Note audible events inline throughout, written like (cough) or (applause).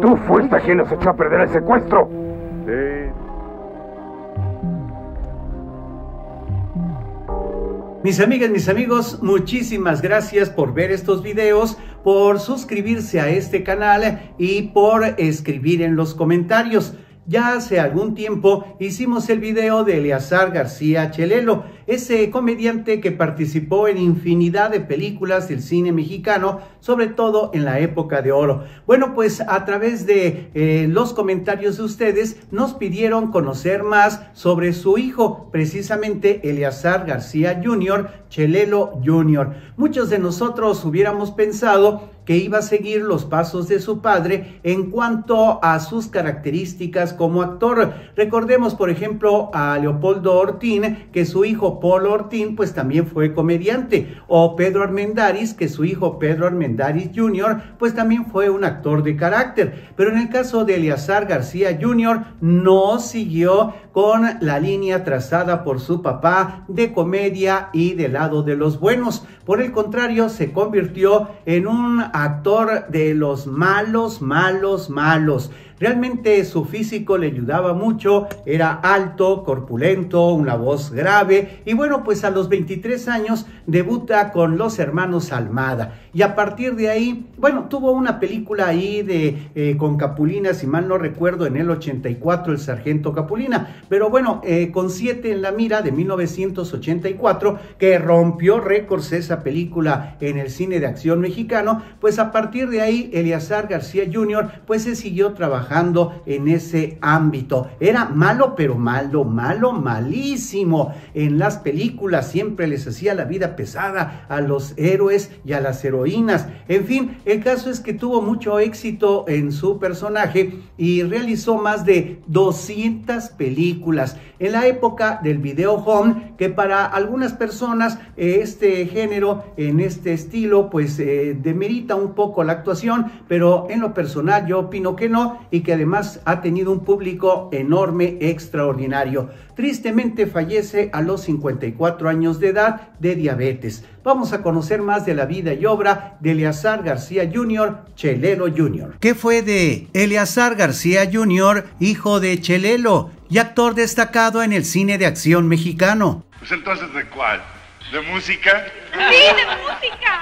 Tú fuiste quien nos echó a perder el secuestro. Sí. Mis amigas, mis amigos, muchísimas gracias por ver estos videos, por suscribirse a este canal y por escribir en los comentarios. Ya hace algún tiempo hicimos el video de Eleazar García Chelelo ese comediante que participó en infinidad de películas del cine mexicano, sobre todo en la época de oro. Bueno, pues a través de eh, los comentarios de ustedes nos pidieron conocer más sobre su hijo, precisamente Eleazar García Jr., Chelelo Jr. Muchos de nosotros hubiéramos pensado que iba a seguir los pasos de su padre en cuanto a sus características como actor. Recordemos, por ejemplo, a Leopoldo Ortín, que su hijo paul Ortín, pues también fue comediante, o Pedro Armendáriz, que su hijo Pedro Armendáriz Jr., pues también fue un actor de carácter. Pero en el caso de Eleazar García Jr., no siguió con la línea trazada por su papá de comedia y del lado de los buenos. Por el contrario, se convirtió en un actor de los malos, malos, malos. Realmente su físico le ayudaba mucho, era alto, corpulento, una voz grave y bueno, pues a los 23 años debuta con los hermanos Almada y a partir de ahí, bueno, tuvo una película ahí de eh, con Capulina, si mal no recuerdo, en el 84 el sargento Capulina, pero bueno, eh, con Siete en la mira de 1984 que rompió récords esa película en el cine de acción mexicano, pues a partir de ahí Eleazar García Jr. pues se siguió trabajando en ese ámbito. Era malo, pero malo, malo, malísimo. En las películas siempre les hacía la vida pesada a los héroes y a las heroínas. En fin, el caso es que tuvo mucho éxito en su personaje y realizó más de 200 películas. En la época del video home, que para algunas personas eh, este género, en este estilo, pues eh, demerita un poco la actuación, pero en lo personal yo opino que no y que además ha tenido un público enorme, extraordinario. Tristemente fallece a los 54 años de edad de diabetes. Vamos a conocer más de la vida y obra de Eleazar García Jr., Chelelo Jr. ¿Qué fue de Eleazar García Jr., hijo de Chelelo y actor destacado en el cine de acción mexicano? Pues entonces, ¿de cuál? ¿De música? Sí, de música.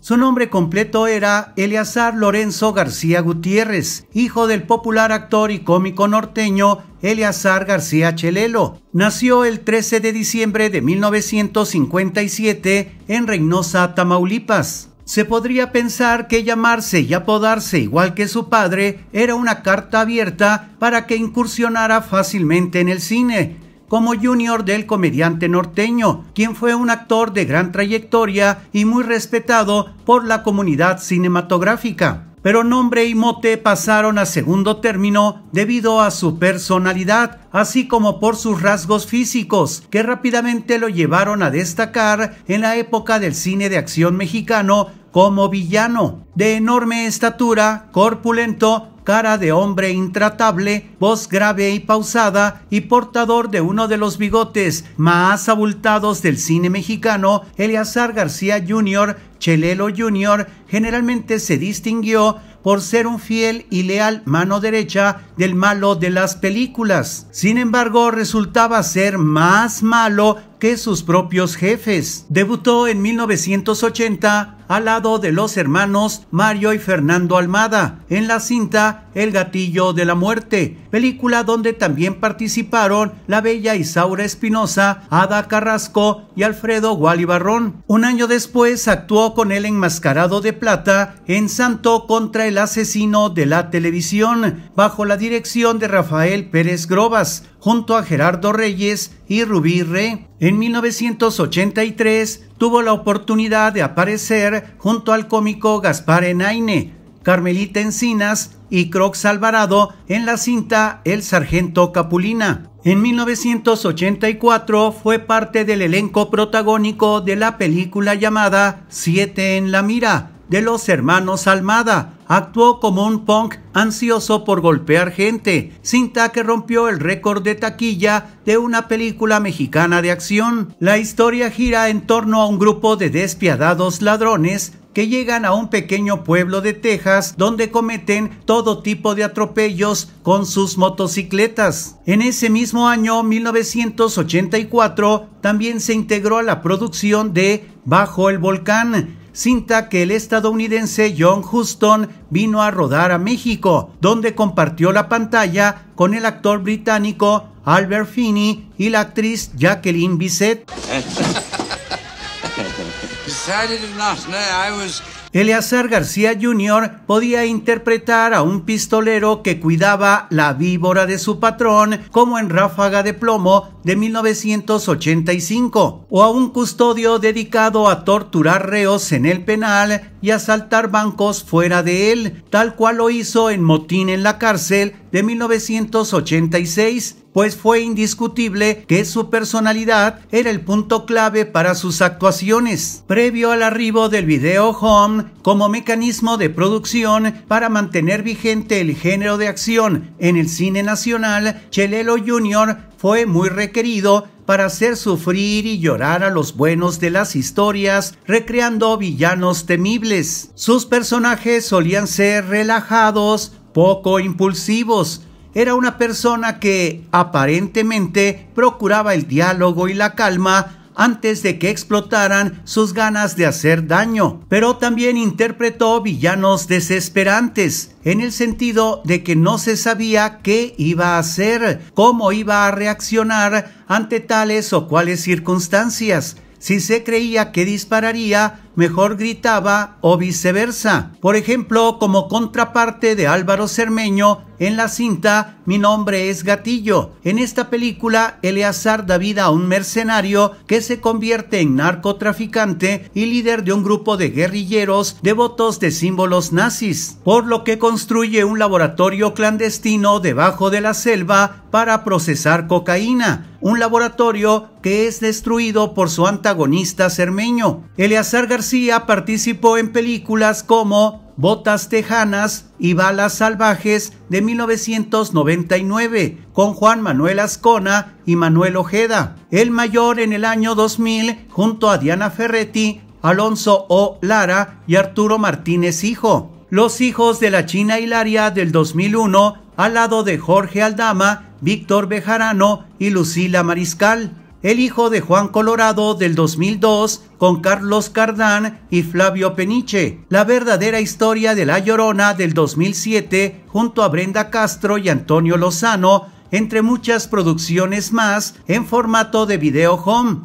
Su nombre completo era Eleazar Lorenzo García Gutiérrez, hijo del popular actor y cómico norteño Eleazar García Chelelo. Nació el 13 de diciembre de 1957 en Reynosa, Tamaulipas. Se podría pensar que llamarse y apodarse igual que su padre era una carta abierta para que incursionara fácilmente en el cine, como junior del comediante norteño, quien fue un actor de gran trayectoria y muy respetado por la comunidad cinematográfica pero nombre y mote pasaron a segundo término debido a su personalidad, así como por sus rasgos físicos, que rápidamente lo llevaron a destacar en la época del cine de acción mexicano como villano. De enorme estatura, corpulento, cara de hombre intratable, voz grave y pausada y portador de uno de los bigotes más abultados del cine mexicano, Eleazar García Jr., Chelelo Jr., generalmente se distinguió por ser un fiel y leal mano derecha del malo de las películas. Sin embargo, resultaba ser más malo que sus propios jefes. Debutó en 1980 al lado de los hermanos Mario y Fernando Almada, en la cinta El Gatillo de la Muerte, película donde también participaron la bella Isaura Espinosa, Ada Carrasco y Alfredo Gualibarrón. Un año después actuó con el enmascarado de plata en Santo contra el asesino de la televisión, bajo la dirección de Rafael Pérez Grobas, junto a Gerardo Reyes y Rubí Re. En 1983 tuvo la oportunidad de aparecer junto al cómico Gaspar Enaine, Carmelita Encinas y Crocs Alvarado en la cinta El Sargento Capulina. En 1984 fue parte del elenco protagónico de la película llamada Siete en la Mira, de los hermanos Almada. Actuó como un punk ansioso por golpear gente, cinta que rompió el récord de taquilla de una película mexicana de acción. La historia gira en torno a un grupo de despiadados ladrones que llegan a un pequeño pueblo de Texas donde cometen todo tipo de atropellos con sus motocicletas. En ese mismo año, 1984, también se integró a la producción de Bajo el Volcán, cinta que el estadounidense John Huston vino a rodar a México, donde compartió la pantalla con el actor británico Albert Finney y la actriz Jacqueline Bisset. (laughs) Eleazar García Jr. podía interpretar a un pistolero que cuidaba la víbora de su patrón, como en Ráfaga de Plomo de 1985, o a un custodio dedicado a torturar reos en el penal y asaltar bancos fuera de él, tal cual lo hizo en Motín en la cárcel de 1986, pues fue indiscutible que su personalidad era el punto clave para sus actuaciones. Previo al arribo del video home como mecanismo de producción para mantener vigente el género de acción en el cine nacional, Chelelo Jr. fue muy requerido para hacer sufrir y llorar a los buenos de las historias, recreando villanos temibles. Sus personajes solían ser relajados, poco impulsivos. Era una persona que aparentemente procuraba el diálogo y la calma antes de que explotaran sus ganas de hacer daño, pero también interpretó villanos desesperantes, en el sentido de que no se sabía qué iba a hacer, cómo iba a reaccionar ante tales o cuales circunstancias. Si se creía que dispararía, mejor gritaba o viceversa. Por ejemplo, como contraparte de Álvaro Cermeño en la cinta Mi nombre es Gatillo. En esta película, Eleazar da vida a un mercenario que se convierte en narcotraficante y líder de un grupo de guerrilleros devotos de símbolos nazis, por lo que construye un laboratorio clandestino debajo de la selva para procesar cocaína un laboratorio que es destruido por su antagonista cermeño. Eleazar García García participó en películas como Botas Tejanas y Balas Salvajes de 1999 con Juan Manuel Ascona y Manuel Ojeda. El mayor en el año 2000 junto a Diana Ferretti, Alonso O. Lara y Arturo Martínez Hijo. Los hijos de la China Hilaria del 2001 al lado de Jorge Aldama, Víctor Bejarano y Lucila Mariscal el hijo de Juan Colorado del 2002 con Carlos Cardán y Flavio Peniche, la verdadera historia de La Llorona del 2007 junto a Brenda Castro y Antonio Lozano, entre muchas producciones más en formato de video home.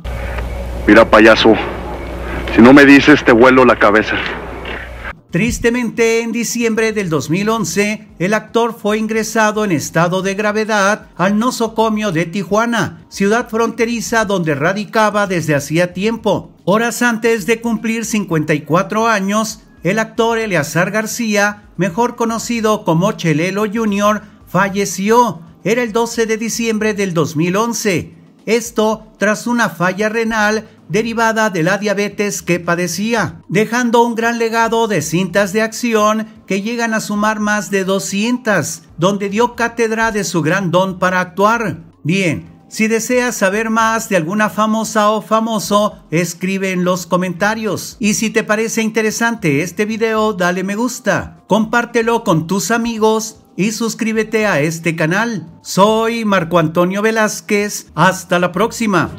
Mira payaso, si no me dices te vuelo la cabeza. Tristemente, en diciembre del 2011, el actor fue ingresado en estado de gravedad al nosocomio de Tijuana, ciudad fronteriza donde radicaba desde hacía tiempo. Horas antes de cumplir 54 años, el actor Eleazar García, mejor conocido como Chelelo Jr., falleció. Era el 12 de diciembre del 2011. Esto tras una falla renal derivada de la diabetes que padecía, dejando un gran legado de cintas de acción que llegan a sumar más de 200, donde dio cátedra de su gran don para actuar. Bien, si deseas saber más de alguna famosa o famoso, escribe en los comentarios. Y si te parece interesante este video, dale me gusta, compártelo con tus amigos y suscríbete a este canal. Soy Marco Antonio Velázquez, hasta la próxima.